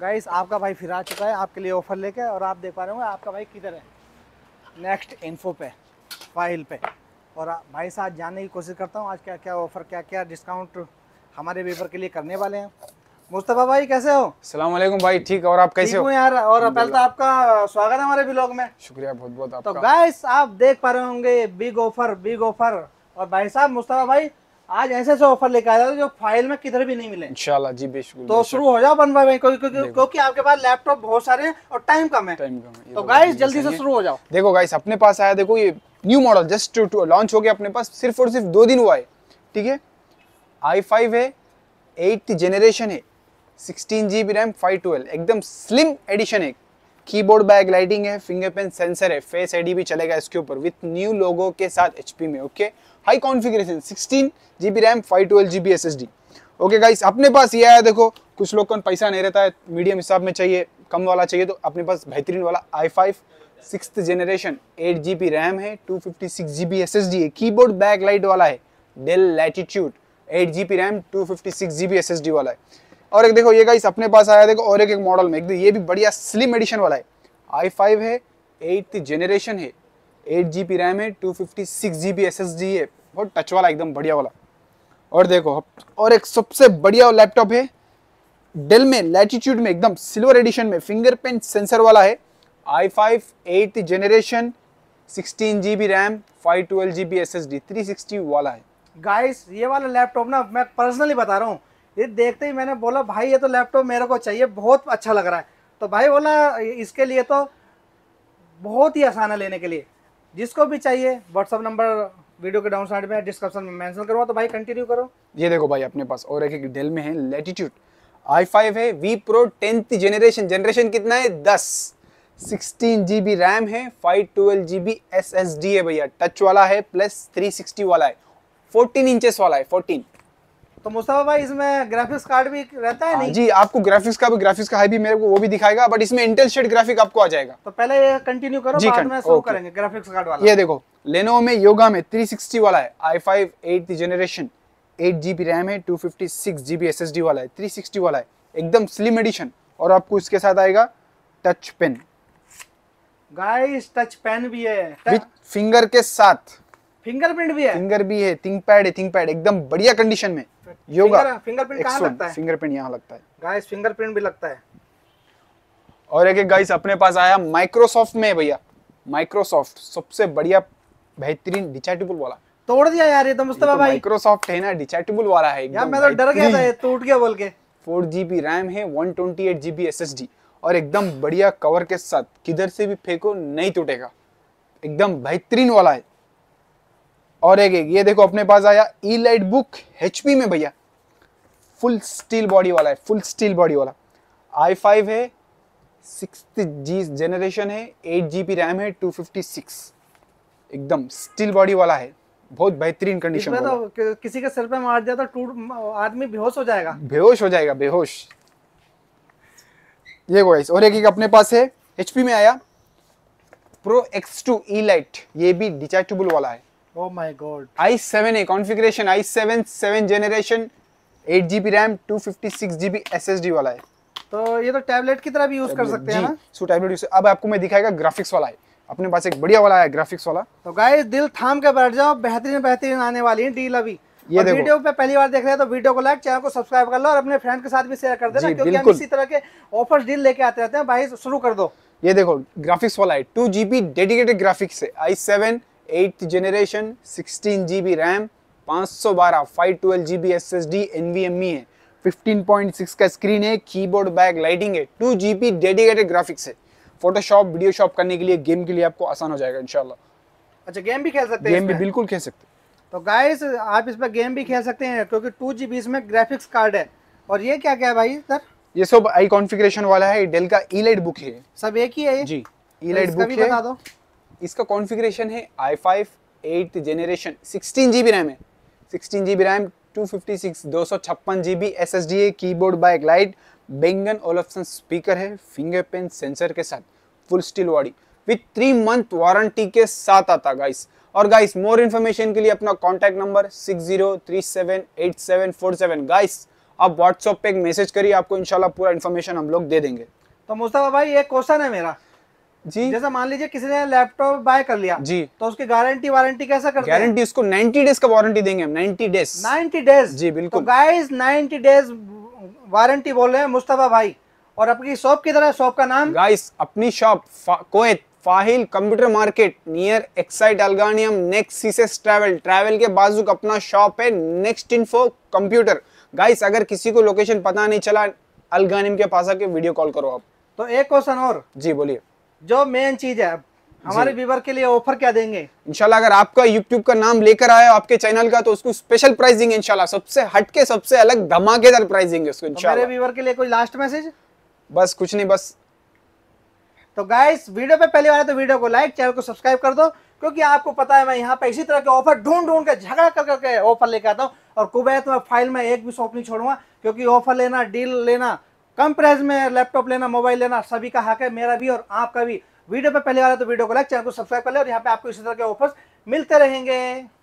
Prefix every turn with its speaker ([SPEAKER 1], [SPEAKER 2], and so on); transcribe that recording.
[SPEAKER 1] Guys आपका भाई फिर आ चुका है आपके लिए ऑफर लेके और आप देख पा रहे होंगे आपका भाई किधर है नेक्स्ट इन्फो पे फाइल पे और भाई साथ जानने की कोशिश करता हूँ आज क्या क्या ऑफर क्या क्या डिस्काउंट हमारे वेपर के लिए करने वाले हैं मुस्तफ़ा भाई कैसे हो
[SPEAKER 2] सलाम भाई ठीक और आप कैसे हो यार
[SPEAKER 1] और पहले तो आपका स्वागत है हमारे ब्लॉग में शुक्रिया बहुत बहुत तो गाइस आप देख पा रहे होंगे बिग ऑफर बिग ऑफर और भाई साहब मुस्तफ़ा भाई आज ऐसे ऐसे ऑफर लेकर आया जो फाइल में किधर भी नहीं मिले
[SPEAKER 2] इंशाल्लाह जी बेशक तो
[SPEAKER 1] शुरू हो जाओ बनवा भाई क्योंकि क्योंकि क्यों, क्यों आपके पास लैपटॉप बहुत सारे हैं और टाइम कम है टाइम कम है तो गाइस तो जल्दी से शुरू हो जाओ
[SPEAKER 2] देखो गाइस अपने पास आया देखो ये new model just to launch हो गया अपने पास सिर्फ और सिर्फ दो दिन हुआ है ठीक है आई फाइव है एट्थ जेनरेशन है sixteen G B RAM five twelve एकदम स्लिम एडिशन है कीबोर्ड बैग लाइटिंग है फिंगरप्रिंट सेंसर है फेस आईडी भी चलेगा इसके ऊपर विथ न्यू लोगो के साथ एचपी में okay high configuration 16 GB RAM five twelve GB S okay guys अपने पास ये आया देखो कुछ लोग का पैसा नहीं रहता है मीडियम हिसाब में चाहिए कम वाला चाहिए तो अपने पास बेहतरीन वाला I five six generation eight GB RAM है two fifty six G S S D है कीबोर्ड बैक लाइट वाला है Dell Latitude eight GB RAM two fifty six G S S D वाला है और एक देखो ये गाइस अपने पास आया देखो और एक एक मॉडल में एक ये भी बढ़िया स्लिम एडिशन वाला है आई फाइव है एट जनरेशन है एट जी बी रैम है two fifty six G B S S D है बहुत टच वाला एकदम बढ़िया वाला और देखो और एक सबसे बढ़िया लैपटॉप है डेल में लैटिट्यूड में एकदम सिल्वर एडिशन में फिंगरप्रिंट सेंसर वाला है I five eight generation sixteen G B RAM five twelve G B S S D three sixty वाला है
[SPEAKER 1] गाइस ये वाला लैपटॉप ना मैं पर्सनली बता रहा हूँ ये देखते ही मैंने बोला भाई ये तो लैपटॉप मेरे को चाहिए बहुत अच्छा लग रहा है तो भाई बोला इसके लिए तो बहुत ही आसान है लेने के लिए जिसको भी चाहिए व्हाट्सअप नंबर वीडियो के डाउन साइड में डिस्क्रिप्शन में मेंशन करो तो भाई
[SPEAKER 2] कंटिन्यू करो ये देखो भाई अपने पास और एक एक डेल में है लेटीट्यूड आई फाइव है V Pro tenth generation generation कितना है दस सिक्सटीन जी बी रैम है five twelve G B S S D है भैया टच वाला है प्लस थ्री सिक्सटी वाला है फोर्टीन इंचेस वाला है फोर्टीन
[SPEAKER 1] तो मुस्तफा भाई इसमें ग्राफिक्स कार्ड भी रहता है हाँ नहीं जी आपको ग्राफिक्स का भी
[SPEAKER 2] ग्राफिक्स का हाई भी मेरे को वो भी दिखाएगा बट इसमें इंटेल शेड ग्राफिक आपको आ जाएगा तो
[SPEAKER 1] पहले ये कंटिन्यू करो जी बाद में शुरू करेंगे ग्राफिक्स कार्ड वाला ये देखो
[SPEAKER 2] लेनो में योगा में 360 वाला है I five eight generation eight G RAM है two fifty six G S S D वाला है थ्री सिक्सटी वाला है एकदम स्लिम एडिशन और आपको इसके साथ आएगा touch pen
[SPEAKER 1] guys touch pen भी है
[SPEAKER 2] विथ फिंगर के साथ फिंगरप्रिंट भी है फिंगर भी है थिंक पैड है थिंक पैड एकदम बढ़िया कंडीशन में
[SPEAKER 1] योगा फिंगरप्रिंट कहाँ लगता है
[SPEAKER 2] फिंगरप्रिंट यहाँ लगता है
[SPEAKER 1] गाइस फिंगरप्रिंट भी लगता
[SPEAKER 2] है और एक गाइस अपने पास आया माइक्रोसॉफ्ट में भैया माइक्रोसॉफ्ट सबसे बढ़िया बेहतरीन डिचैटेबल वाला
[SPEAKER 1] तोड़ दिया यार ये तो मुस्तफा तो भाई
[SPEAKER 2] माइक्रोसॉफ्ट है ना डिचैटेबल वाला है यार मैं तो डर गया था ये टूट गया बोल के 4GB रैम है 128GB SSD और एकदम बढ़िया कवर के साथ किधर से भी फेंको नहीं टूटेगा एकदम बेहतरीन वाला है और एक एक ये देखो अपने पास आया ई लाइट बुक एच में भैया फुल स्टील बॉडी वाला है फुल स्टील बॉडी वाला आई फाइव है सिक्स जी जेनरेशन है एट जी बी रैम है टू फिफ्टी सिक्स एकदम स्टील बॉडी वाला है बहुत बेहतरीन कंडीशन में
[SPEAKER 1] तो किसी के सर पे मार दिया तो टूट आदमी बेहोश हो जाएगा
[SPEAKER 2] बेहोश हो जाएगा बेहोश ये गाइस और एक एक अपने पास है एचपी में आया Pro X two elite ये भी डिटैचेबल वाला है Oh my god. i7 a configuration i7 7 generation 8 GB RAM 256 GB SSD वाला है तो ये तो टैबलेट की तरह भी यूज कर सकते हैं ना सो टैबलेट यूज अब आपको मैं दिखाएगा ग्राफिक्स वाला है अपने पास एक
[SPEAKER 1] बढ़िया वाला है ग्राफिक्स वाला तो गाय दिल थाम के बैठ जाओ बेहतरीन बेहतरीन आने वाली है डील अभी ये देखो वीडियो पे पहली बार देख रहे हैं तो वीडियो को लाइक चैनल को सब्सक्राइब कर लो और अपने फ्रेंड के साथ भी शेयर कर देना क्योंकि हम इसी तरह के ऑफर डील लेके आते रहते हैं भाई शुरू कर दो
[SPEAKER 2] ये देखो ग्राफिक्स वाला है टू जीबी डेडिकेटेड ग्राफिक्स है I seven eighth generation 16 G B RAM पाँच सौ बारह five twelve G B S S D N V M E है फिफ्टीन पॉइंट सिक्स का स्क्रीन है कीबोर्ड बैक लाइटिंग है two G B dedicated graphics है Photoshop video shop करने के लिए गेम के लिए आपको आसान हो जाएगा इंशाल्लाह
[SPEAKER 1] अच्छा गेम भी खेल सकते हैं गेम भी बिल्कुल खेल सकते हैं तो गाइस आप इस पर गेम भी खेल सकते हैं क्योंकि टू जी बी इसमें ग्राफिक्स कार्ड है और ये क्या क्या है भाई सर ये सब आई कॉन्फ़िगरेशन वाला है डेल का ई लाइट बुक है सब एक ही है जी ई लाइट बुक है बता दो
[SPEAKER 2] इसका कॉन्फ़िगरेशन है i5 five eight generation sixteen G B RAM है sixteen G B RAM two fifty six दो सौ छप्पन G B S S D है keyboard back light Bang Olufsen speaker है फिंगरप्रिंट सेंसर के साथ full steel body with three month warranty के साथ आता गाइस और गाइस मोर इन्फॉर्मेशन के लिए अपना कॉन्टैक्ट नंबर सिक्स गाइस आप व्हाट्सएप पे एक मैसेज करिए आपको इंशाल्लाह पूरा इन्फॉर्मेशन हम लोग दे देंगे
[SPEAKER 1] तो मुस्तफ़ा भाई एक क्वेश्चन है मेरा जी जैसा मान लीजिए किसी ने लैपटॉप बाय कर लिया जी तो उसकी गारंटी वारंटी कैसा करते गारंटी उसको 90 डेज का वारंटी देंगे हम 90 डेज 90 डेज जी बिल्कुल तो गाइस 90 डेज वारंटी बोल रहे हैं मुस्तफा भाई और अपनी शॉप की तरह शॉप का नाम गाइस अपनी शॉप कोएत फाहिल कंप्यूटर मार्केट
[SPEAKER 2] नियर एक्साइट अलगानियम नेक्स्ट सीसेस ट्रैवल ट्रैवल के बाजू का अपना शॉप है नेक्स्ट इन्फो कंप्यूटर गाइस अगर किसी को लोकेशन पता नहीं चला अलगानियम के पास आके वीडियो कॉल करो आप तो एक क्वेश्चन और जी बोलिए जो मेन चीज है हमारे व्यूवर के लिए ऑफर क्या देंगे इंशाल्लाह अगर आपका यूट्यूब का नाम लेकर आए आपके चैनल का तो उसको स्पेशल प्राइस देंगे इंशाल्लाह सबसे हटके सबसे अलग धमाकेदार प्राइस देंगे उसको तो इंशाल्लाह
[SPEAKER 1] व्यूवर के लिए कोई लास्ट मैसेज बस कुछ नहीं बस तो गाइस वीडियो पे पहली बार तो वीडियो को लाइक चैनल को सब्सक्राइब कर दो क्योंकि आपको पता है मैं यहाँ पे इसी तरह के ऑफर ढूंढ ढूंढ के झगड़ा कर करके ऑफर लेकर आता हूँ और कुबैत में फाइल में एक भी शॉप नहीं छोड़ूंगा क्योंकि ऑफर लेना डील लेना कम प्राइस में लैपटॉप लेना मोबाइल लेना सभी का हक है मेरा भी और आपका भी वीडियो पे पहले वाला तो वीडियो को लाइक चैनल को सब्सक्राइब कर ले और यहाँ पे आपको इसी तरह के ऑफर्स मिलते रहेंगे